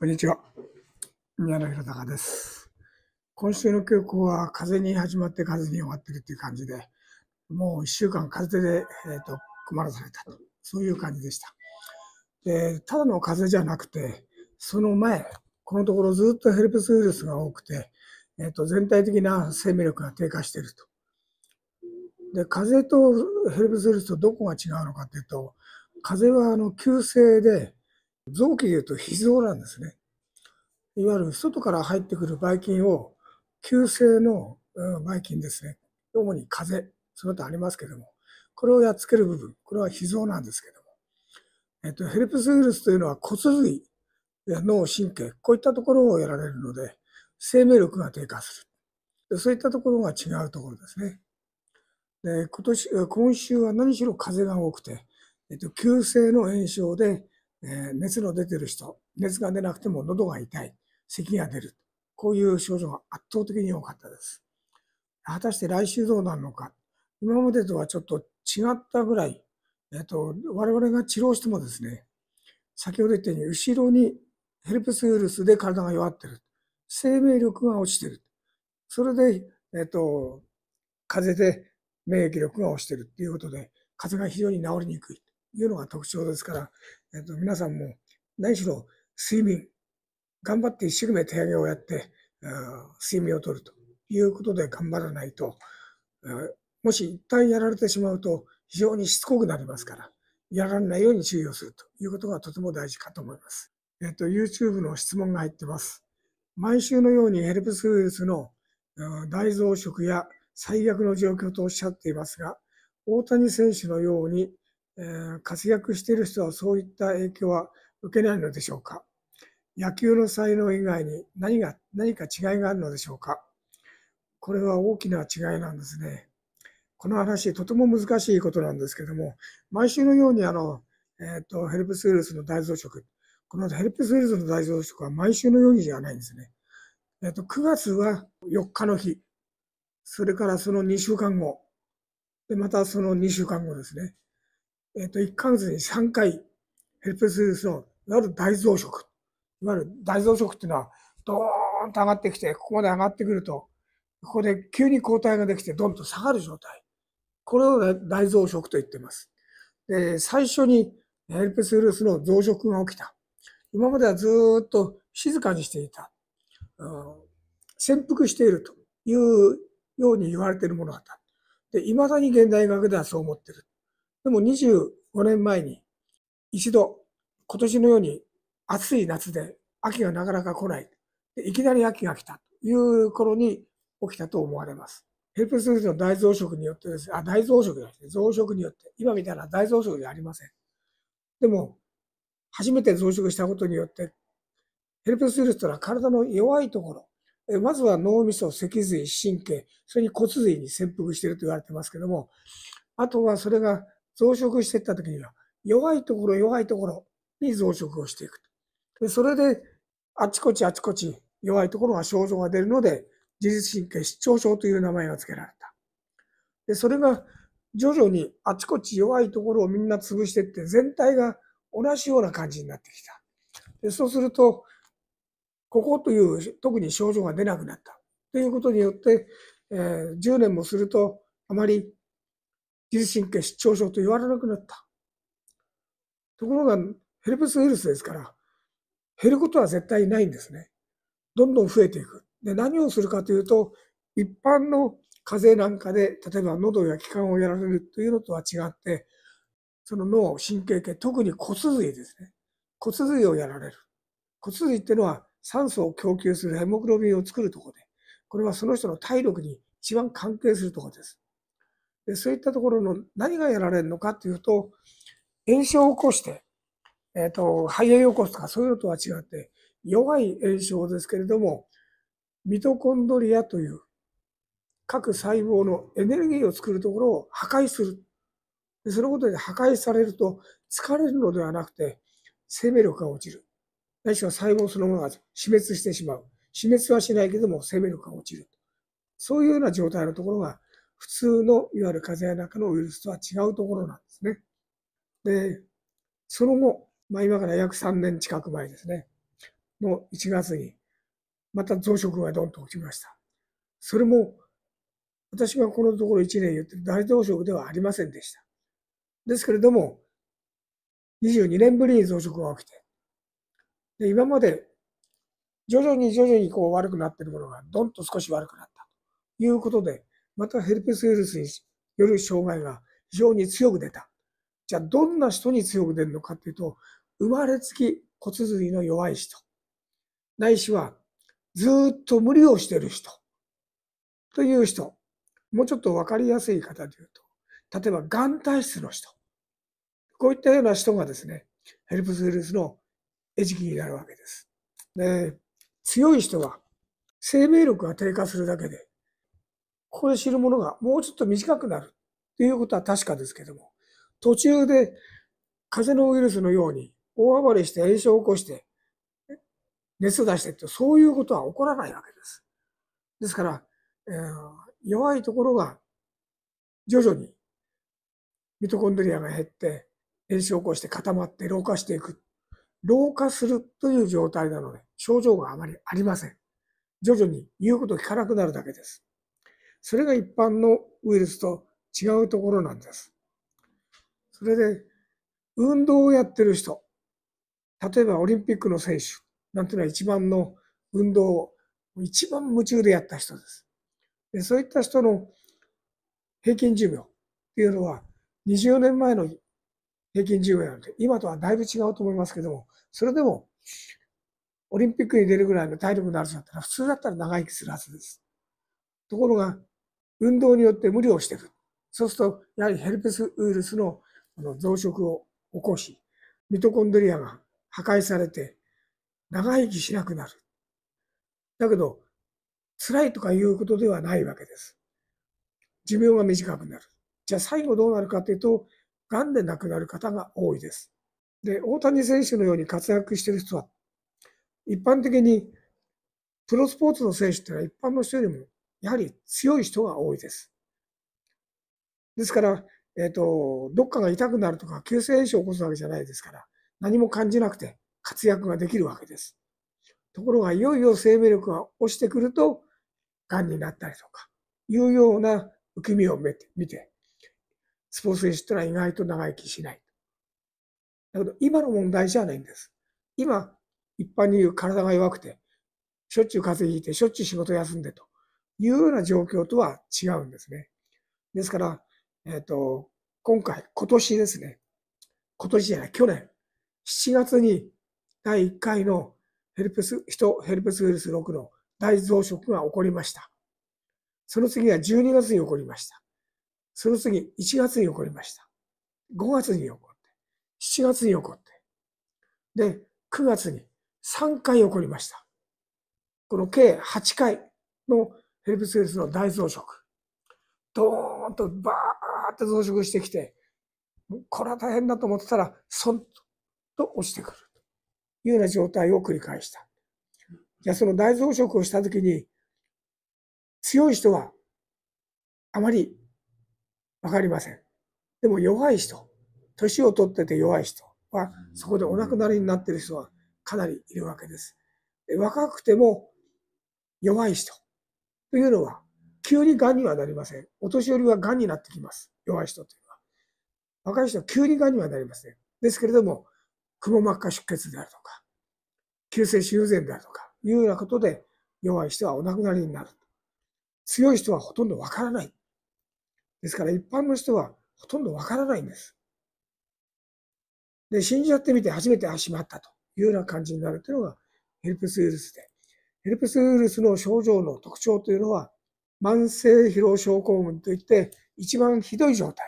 こんにちは。宮野博隆です。今週の休校は風に始まって風に終わってるっていう感じで、もう1週間風邪で、えーと、困らされたと、そういう感じでした。でただの風邪じゃなくて、その前、このところずっとヘルプスウイルスが多くて、えーと、全体的な生命力が低下していると。で風邪とヘルプスウイルスとどこが違うのかっていうと、風邪はあの急性で、臓器でいうと脾臓なんですね。いわゆる外から入ってくるばい菌を、急性のばい菌ですね。主に風邪、その他ありますけども、これをやっつける部分、これは脾臓なんですけども。えっと、ヘルプスウイルスというのは骨髄、や脳、神経、こういったところをやられるので、生命力が低下する。そういったところが違うところですね。で今年今週は何しろ風が多くて、えっと、急性の炎症でえー、熱の出てる人、熱が出なくても喉が痛い、咳が出る、こういう症状が圧倒的に多かったです。果たして来週どうなるのか、今までとはちょっと違ったぐらい、えっ、ー、と、我々が治療してもですね、先ほど言ったように、後ろにヘルプスウイルスで体が弱ってる。生命力が落ちてる。それで、えっ、ー、と、風邪で免疫力が落ちてるっていうことで、風邪が非常に治りにくい。いうのが特徴ですから、えっと皆さんも何しろ睡眠、頑張って一生懸命手上げをやって、睡眠をとるということで頑張らないと、もし一旦やられてしまうと非常にしつこくなりますから、やられないように注意をするということがとても大事かと思います。えっと、YouTube の質問が入ってます。毎週のようにヘルプスウイルスの大増殖や最悪の状況とおっしゃっていますが、大谷選手のようにえー、活躍している人はそういった影響は受けないのでしょうか野球の才能以外に何が何か違いがあるのでしょうかこれは大きな違いなんですね。この話、とても難しいことなんですけども、毎週のようにあの、えーと、ヘルプスウイルスの大増殖、このヘルプスウイルスの大増殖は毎週のようにじゃないんですね。えーと9月は4日の日、それからその2週間後、でまたその2週間後ですね。えっ、ー、と、1ヶ月に3回、ヘルペスウルスの、いわゆる大増殖。いわゆる大増殖っていうのは、ドーンと上がってきて、ここまで上がってくると、ここで急に抗体ができて、どんと下がる状態。これを大増殖と言っています。で、最初にヘルペスウイルスの増殖が起きた。今まではずっと静かにしていた。うん、潜伏しているというように言われているものだった。で、未だに現代学ではそう思っている。でも25年前に一度今年のように暑い夏で秋がなかなか来ない。いきなり秋が来たという頃に起きたと思われます。ヘルプスウイルスの大増殖によってです、ね、あ、大増殖じゃなくて、増殖によって、今みたいな大増殖じゃありません。でも、初めて増殖したことによって、ヘルプスウイルスというのは体の弱いところ、まずは脳みそ、脊髄、神経、それに骨髄に潜伏していると言われてますけども、あとはそれが増殖していった時には、弱いところ、弱いところに増殖をしていくで。それで、あちこちあちこち弱いところが症状が出るので、自律神経失調症という名前が付けられた。で、それが徐々にあちこち弱いところをみんな潰していって、全体が同じような感じになってきた。でそうすると、ここという特に症状が出なくなった。ということによって、えー、10年もすると、あまり自律神経失調症と言われなくなった。ところが、ヘルペスウイルスですから、減ることは絶対ないんですね。どんどん増えていく。で、何をするかというと、一般の風邪なんかで、例えば喉や気管をやられるというのとは違って、その脳、神経系、特に骨髄ですね。骨髄をやられる。骨髄っていうのは酸素を供給するヘモグロビンを作るところで、これはその人の体力に一番関係するところです。でそういったところの何がやられるのかというと、炎症を起こして、えーと、と肺炎を起こすとかそういうのとは違って、弱い炎症ですけれども、ミトコンドリアという各細胞のエネルギーを作るところを破壊する。でそのことで破壊されると疲れるのではなくて、生命力が落ちる。ないしは細胞そのものが死滅してしまう。死滅はしないけども生命力が落ちる。そういうような状態のところが普通のいわゆる風邪や中のウイルスとは違うところなんですね。で、その後、まあ、今から約3年近く前ですね、の1月に、また増殖がどんと起きました。それも、私がこのところ1年言ってる大増殖ではありませんでした。ですけれども、22年ぶりに増殖が起きて、で今まで徐々に徐々にこう悪くなってるものがどんと少し悪くなったということで、またヘルペスウイルスによる障害が非常に強く出た。じゃあどんな人に強く出るのかっていうと、生まれつき骨髄の弱い人。ないしはずっと無理をしてる人。という人。もうちょっとわかりやすい方で言うと、例えば、眼体質の人。こういったような人がですね、ヘルプスウイルスの餌食になるわけです。で強い人は生命力が低下するだけでここで知るものがもうちょっと短くなるということは確かですけども、途中で風邪のウイルスのように大暴れして炎症を起こして、熱を出してって、そういうことは起こらないわけです。ですから、えー、弱いところが徐々にミトコンドリアが減って炎症を起こして固まって老化していく。老化するという状態なので症状があまりありません。徐々に言うこと聞かなくなるだけです。それが一般のウイルスと違うところなんです。それで、運動をやってる人、例えばオリンピックの選手なんていうのは一番の運動を一番夢中でやった人です。でそういった人の平均寿命っていうのは20年前の平均寿命なんで、今とはだいぶ違うと思いますけども、それでもオリンピックに出るぐらいの体力のある人だったら普通だったら長生きするはずです。ところが、運動によって無理をしていそうすると、やはりヘルペスウイルスの増殖を起こし、ミトコンドリアが破壊されて、長生きしなくなる。だけど、辛いとかいうことではないわけです。寿命が短くなる。じゃあ最後どうなるかというと、癌で亡くなる方が多いです。で、大谷選手のように活躍している人は、一般的にプロスポーツの選手っていうのは一般の人よりもやはり強い人が多いです。ですから、えっ、ー、と、どっかが痛くなるとか、急性炎症を起こすわけじゃないですから、何も感じなくて活躍ができるわけです。ところが、いよいよ生命力が落ちてくると、癌になったりとか、いうような受け身を見て、スポーツ選手ってのは意外と長生きしない。だけど、今の問題じゃないんです。今、一般に言う体が弱くて、しょっちゅう風邪ひいて、しょっちゅう仕事休んでと。いうような状況とは違うんですね。ですから、えっ、ー、と、今回、今年ですね。今年じゃない、去年、7月に第1回のヘルペス、人ヘルペスウイルス6の大増殖が起こりました。その次が12月に起こりました。その次、1月に起こりました。5月に起こって、7月に起こって、で、9月に3回起こりました。この計8回のヘルプスウイルスの大増殖。ドーンとバーって増殖してきて、これは大変だと思ってたら、そんと落ちてくるというような状態を繰り返した。じゃあその大増殖をしたときに、強い人はあまりわかりません。でも弱い人、年を取ってて弱い人は、そこでお亡くなりになっている人はかなりいるわけです。で若くても弱い人、というのは、急に癌にはなりません。お年寄りは癌になってきます。弱い人というのは。若い人は急に癌にはなりません。ですけれども、くも膜下出血であるとか、急性心不全であるとか、いうようなことで弱い人はお亡くなりになる。強い人はほとんどわからない。ですから一般の人はほとんどわからないんです。で、死んじゃってみて初めて、あ、しまったというような感じになるというのがヘルプスウイルスで。ヘルペスウイルスの症状の特徴というのは、慢性疲労症候群といって一番ひどい状態。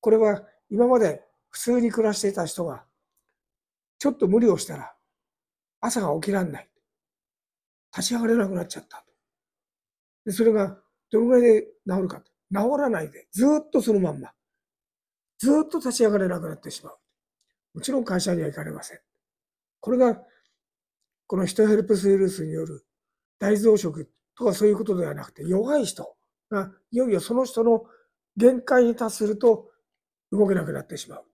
これは今まで普通に暮らしていた人が、ちょっと無理をしたら朝が起きらんない。立ち上がれなくなっちゃったで。それがどのぐらいで治るかと。治らないで、ずっとそのまんま。ずっと立ち上がれなくなってしまう。もちろん会社には行かれません。これがこのヒトヘルプスウイルスによる大増殖とかそういうことではなくて、弱い人がいよいよその人の限界に達すると動けなくなってしまう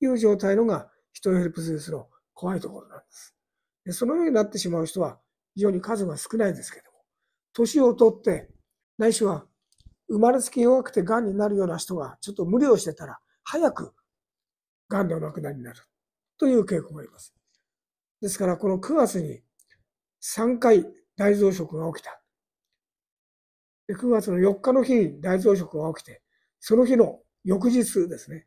という状態のがヒトヘルプスウイルスの怖いところなんです。でそのようになってしまう人は非常に数が少ないですけども、年をとって、ないしは生まれつき弱くて癌になるような人がちょっと無理をしてたら、早く癌でお亡くなりになるという傾向があります。ですから、この9月に3回大増殖が起きた。で9月の4日の日に大増殖が起きて、その日の翌日ですね、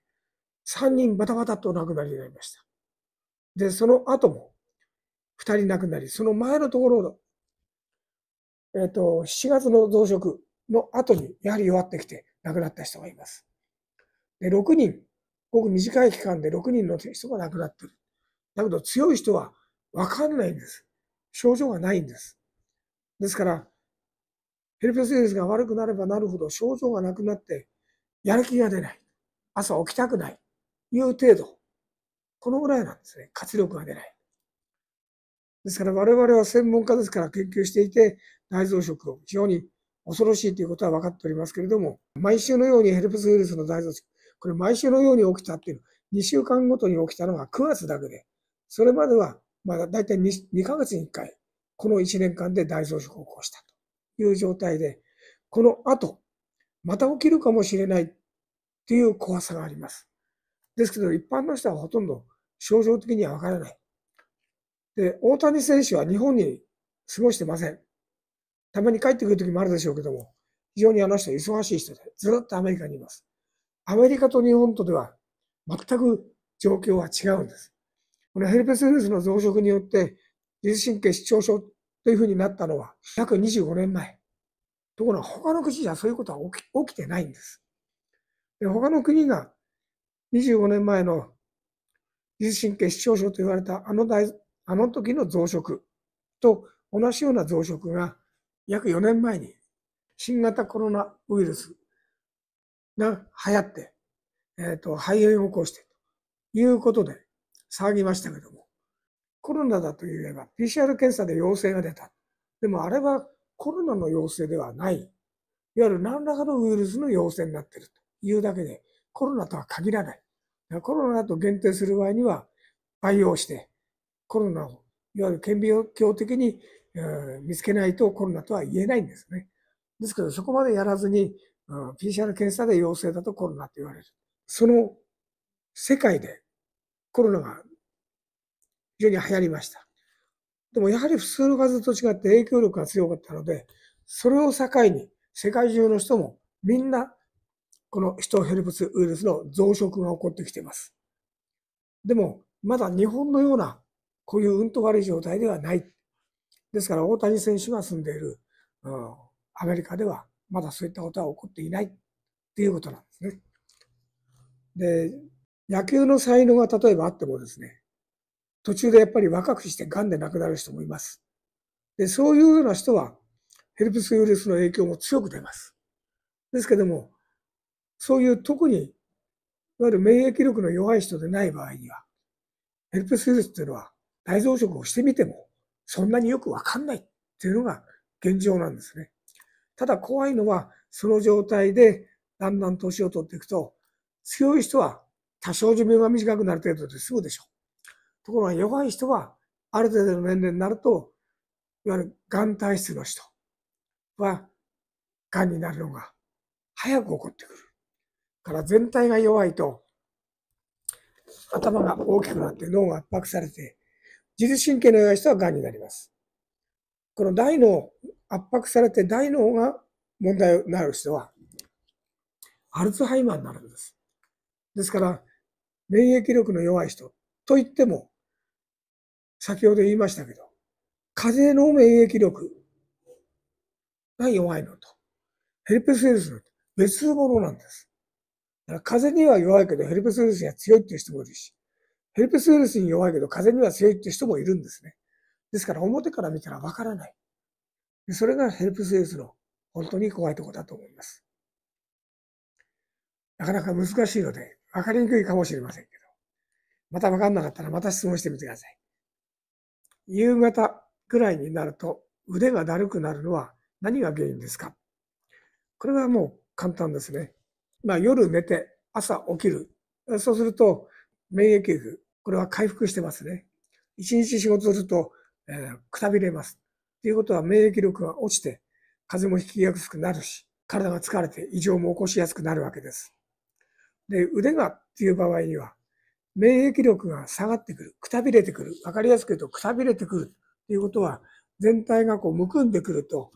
3人バタバタと亡くなりになりました。で、その後も2人亡くなり、その前のところの、えっ、ー、と、7月の増殖の後に、やはり弱ってきて亡くなった人がいます。で、6人、ごく短い期間で6人の人が亡くなっている。だけど強い人はわかんないんです。症状がないんです。ですから、ヘルペスウイルスが悪くなればなるほど症状がなくなって、やる気が出ない。朝起きたくない。いう程度。このぐらいなんですね。活力が出ない。ですから我々は専門家ですから研究していて、内臓食を非常に恐ろしいということは分かっておりますけれども、毎週のようにヘルペスウイルスの内臓食、これ毎週のように起きたっていう、2週間ごとに起きたのが9月だけで、それまではまあ、大体 2, 2ヶ月に1回、この1年間で大増殖を起こしたという状態で、この後、また起きるかもしれないっていう怖さがあります。ですけど、一般の人はほとんど症状的にはわからない。で、大谷選手は日本に過ごしてません。たまに帰ってくる時もあるでしょうけども、非常にあの人は忙しい人で、ずっとアメリカにいます。アメリカと日本とでは全く状況は違うんです。このヘルペスウイルスの増殖によって、自律神経失調症というふうになったのは約25年前。ところが他の国じゃそういうことは起き起きてないんです。で他の国が25年前の自律神経失調症と言われたあの大あの時の増殖と同じような増殖が約4年前に新型コロナウイルスが流行って、えーと肺炎を起こしてということで騒ぎましたけども、コロナだと言えば PCR 検査で陽性が出た。でもあれはコロナの陽性ではない。いわゆる何らかのウイルスの陽性になっているというだけで、コロナとは限らない。コロナと限定する場合には、培養して、コロナを、いわゆる顕微鏡的に、えー、見つけないとコロナとは言えないんですね。ですけど、そこまでやらずに、うん、PCR 検査で陽性だとコロナと言われる。その世界でコロナが非常に流行りました。でもやはり普通の数と違って影響力が強かったので、それを境に世界中の人もみんなこのヒトヘルプスウイルスの増殖が起こってきています。でもまだ日本のようなこういううんと悪い状態ではない。ですから大谷選手が住んでいる、うん、アメリカではまだそういったことは起こっていないということなんですね。で、野球の才能が例えばあってもですね、途中でやっぱり若くして癌で亡くなる人もいます。で、そういうような人は、ヘルプスウイルスの影響も強く出ます。ですけども、そういう特に、いわゆる免疫力の弱い人でない場合には、ヘルプスウイルスっていうのは、大増殖をしてみても、そんなによくわかんないっていうのが現状なんですね。ただ怖いのは、その状態でだんだん年を取っていくと、強い人は多少寿命が短くなる程度ですぐでしょう。ところが弱い人は、ある程度の年齢になると、いわゆるがん体質の人は、癌になるのが早く起こってくる。から全体が弱いと、頭が大きくなって脳が圧迫されて、自律神経の弱い人は癌になります。この大脳、圧迫されて大脳が問題になる人は、アルツハイマーになるんです。ですから、免疫力の弱い人といっても、先ほど言いましたけど、風邪の免疫力が弱いのと、ヘルペスウイルスの別物なんです。だから風邪には弱いけどヘルペスウイルスには強いっていう人もいるし、ヘルペスウイルスに弱いけど風邪には強いっていう人もいるんですね。ですから表から見たらわからない。それがヘルプスウイルスの本当に怖いところだと思います。なかなか難しいので、わかりにくいかもしれませんけど、またわかんなかったらまた質問してみてください。夕方ぐらいになると腕がだるくなるのは何が原因ですかこれはもう簡単ですね。まあ夜寝て朝起きる。そうすると免疫力、これは回復してますね。一日仕事すると、えー、くたびれます。ということは免疫力が落ちて風邪も引きやすくなるし、体が疲れて異常も起こしやすくなるわけです。で、腕がっていう場合には、免疫力が下がってくる、くたびれてくる、わかりやすく言うと、くたびれてくるっていうことは、全体がこうむくんでくると、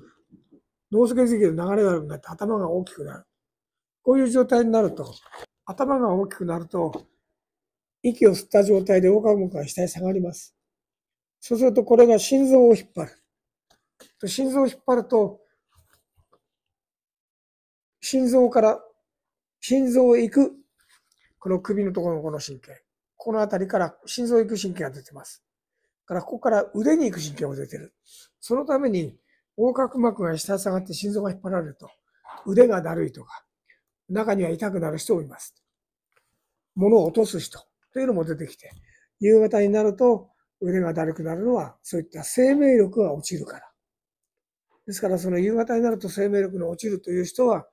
脳脊髄の流れがあくなって頭が大きくなる。こういう状態になると、頭が大きくなると、息を吸った状態で横隔膜が下に下がります。そうすると、これが心臓を引っ張る。心臓を引っ張ると、心臓から、心臓へ行くこの首のところのこの神経。この辺りから心臓行く神経が出てます。から、ここから腕に行く神経も出てる。そのために、横隔膜が下下がって心臓が引っ張られると、腕がだるいとか、中には痛くなる人もいます。物を落とす人というのも出てきて、夕方になると腕がだるくなるのは、そういった生命力が落ちるから。ですから、その夕方になると生命力の落ちるという人は、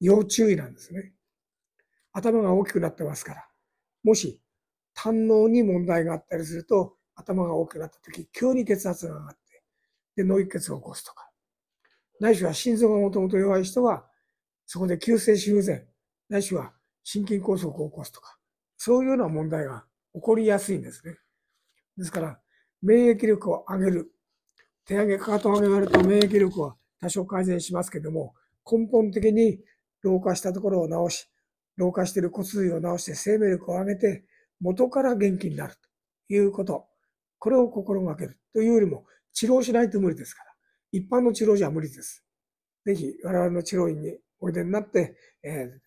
要注意なんですね。頭が大きくなってますから、もし、胆のに問題があったりすると、頭が大きくなった時、急に血圧が上がって、で、脳溢血を起こすとか。ないしは心臓がもともと弱い人は、そこで急性心不全、ないしは心筋梗塞を起こすとか、そういうような問題が起こりやすいんですね。ですから、免疫力を上げる。手上げ、かかとを上げると免疫力は多少改善しますけども、根本的に老化したところを治し、老化している骨髄を治して生命力を上げて、元から元気になるということ。これを心がけるというよりも、治療しないと無理ですから。一般の治療じゃ無理です。ぜひ、我々の治療院においでになって、えー、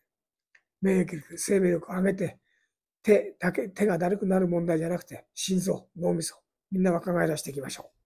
免疫力、生命力を上げて、手だけ、手がだるくなる問題じゃなくて、心臓、脳みそ、みんな若返らしていきましょう。